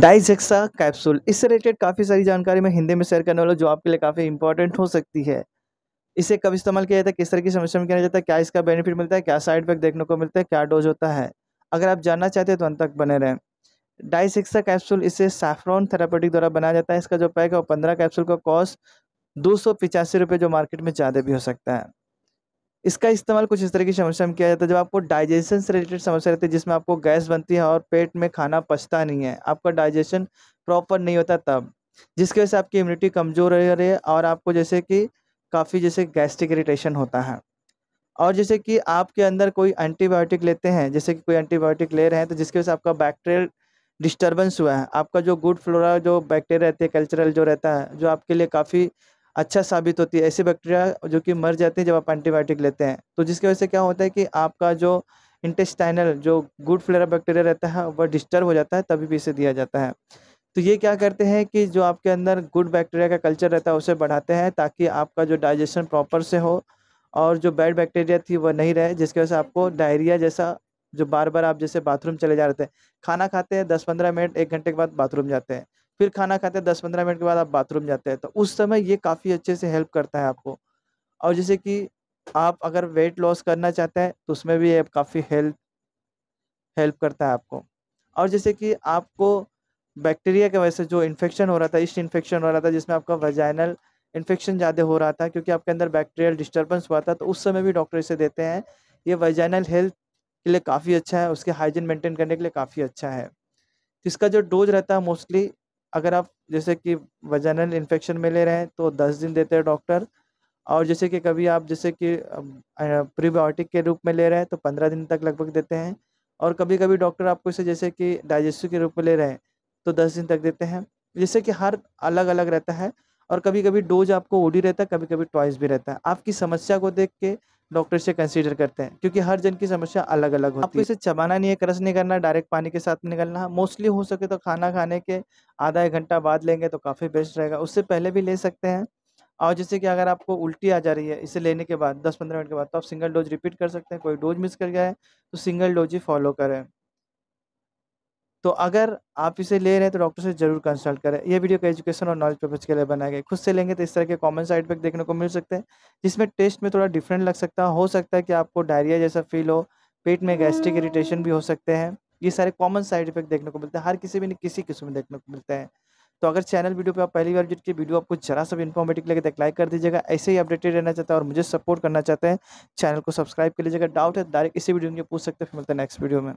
डाइजेक्सा capsule इससे related काफ़ी सारी जानकारी मैं हिंदी में शेयर करने वाला जो आपके लिए काफ़ी इंपॉर्टेंट हो सकती है इसे कब इस्तेमाल किया जाता है किस तरह की समस्या में किया जाता है क्या इसका बेनिफिट मिलता है क्या साइड इफेक्ट देखने को मिलता है क्या डोज होता है अगर आप जानना चाहते हैं तो अंत तक बने रहें डाइसिक्सा कैप्सूल इसे सैफ्रॉन थेरापेटिक द्वारा बनाया जाता है इसका जो पैक है वो पंद्रह कैप्सूल का कॉस्ट दो सौ पिचासी रुपये जो मार्केट में ज़्यादा भी हो सकता है इसका इस्तेमाल कुछ इस तरह की समस्या में किया जाता है जब आपको डाइजेशन से रिलेटेड समस्या रहती है जिसमें आपको गैस बनती है और पेट में खाना पचता नहीं है आपका डाइजेशन प्रॉपर नहीं होता तब जिसकी वजह से आपकी इम्यूनिटी कमज़ोर रह रही है और आपको जैसे कि काफ़ी जैसे गैस्ट्रिक इरीटेशन होता है और जैसे कि आपके अंदर कोई एंटीबायोटिक लेते हैं जैसे कि कोई एंटीबायोटिक ले रहे हैं तो जिसकी वजह से आपका बैक्टेरियल डिस्टर्बेंस हुआ है आपका जो गुड फ्लोरा जो बैक्टीरिया रहती है कल्चरल जो रहता है जो आपके लिए काफ़ी अच्छा साबित होती है ऐसे बैक्टीरिया जो कि मर जाते हैं जब आप एंटीबायोटिक लेते हैं तो जिसकी वजह से क्या होता है कि आपका जो इंटेस्टाइनल जो गुड फ्लेरा बैक्टीरिया रहता है वह डिस्टर्ब हो जाता है तभी भी इसे दिया जाता है तो ये क्या करते हैं कि जो आपके अंदर गुड बैक्टीरिया का कल्चर रहता है उसे बढ़ाते हैं ताकि आपका जो डाइजेशन प्रॉपर से हो और जो बैड बैक्टीरिया थी वह नहीं रहे जिसकी वजह से आपको डायरिया जैसा जो बार बार आप जैसे बाथरूम चले जा रहे थे खाना खाते हैं दस पंद्रह मिनट एक घंटे के बाद बाथरूम जाते हैं फिर खाना खाते हैं दस पंद्रह मिनट के बाद आप बाथरूम जाते हैं तो उस समय ये काफ़ी अच्छे से हेल्प करता है आपको और जैसे कि आप अगर वेट लॉस करना चाहते हैं तो उसमें भी ये काफ़ी हेल्प हेल्प करता है आपको और जैसे कि आपको बैक्टीरिया के वजह से जो इन्फेक्शन हो रहा था ईस्ट इन्फेक्शन हो रहा था जिसमें आपका वजाइनल इन्फेक्शन ज़्यादा हो रहा था क्योंकि आपके अंदर बैक्टीरियल डिस्टर्बेंस हुआ था तो उस समय भी डॉक्टर इसे देते हैं ये वजाइनल हेल्थ के लिए काफ़ी अच्छा है उसके हाइजीन मेंटेन करने के लिए काफ़ी अच्छा है इसका जो डोज रहता है मोस्टली अगर आप जैसे कि वजनल इन्फेक्शन में ले रहे हैं तो दस दिन देते हैं डॉक्टर और जैसे कि कभी आप जैसे कि प्रीबायोटिक के रूप में ले रहे हैं तो पंद्रह दिन तक लगभग देते हैं और कभी कभी डॉक्टर आपको इसे जैसे कि डाइजेस्टिव के रूप में ले रहे हैं तो दस दिन तक देते हैं जैसे कि हर अलग अलग रहता है और कभी कभी डोज आपको ओडी रहता है कभी कभी ट्वाइस भी रहता है आपकी समस्या को देख के डॉक्टर से कंसीडर करते हैं क्योंकि हर जन की समस्या अलग अलग होती है आपको इसे चबाना नहीं है क्रश नहीं करना डायरेक्ट पानी के साथ निकलना मोस्टली हो सके तो खाना खाने के आधा एक घंटा बाद लेंगे तो काफ़ी बेस्ट रहेगा उससे पहले भी ले सकते हैं और जैसे कि अगर आपको उल्टी आ जा रही है इसे लेने के बाद दस पंद्रह मिनट के बाद तो आप सिंगल डोज रिपीट कर सकते हैं कोई डोज मिस कर गया है तो सिंगल डोज ही फॉलो करें तो अगर आप इसे ले रहे हैं तो डॉक्टर से जरूर कंसल्ट करें यह वीडियो का एजुकेशन और नॉलेज पर्पज के लिए बनाया गया खुद से लेंगे तो इस तरह के कॉमन साइड इफेक्ट देखने को मिल सकते हैं जिसमें टेस्ट में थोड़ा डिफरेंट लग सकता है हो सकता है कि आपको डायरिया जैसा फील हो पेट में गैस्ट्रिक हम्म। इरिटेशन भी हो सकते हैं ये सारे कॉमन साइड इफेक्ट देखने को मिलते हैं हर किसी भी किसी किस्म में देखने को मिलते हैं तो अगर चैनल वीडियो पे आप पहली बार विजिट की वीडियो आपको जरा सा इन्फॉर्मेटिव लगे तो लाइक कर दीजिएगा ऐसे ही अपडेटेड रहना चाहते हैं और मुझे सपोर्ट करना चाहते हैं चैनल को सब्सक्राइब कर लीजिएगा डाउट है डायरेक्ट इसी वीडियो में पूछ सकते हैं फिर मिलते हैं नेक्स्ट वीडियो में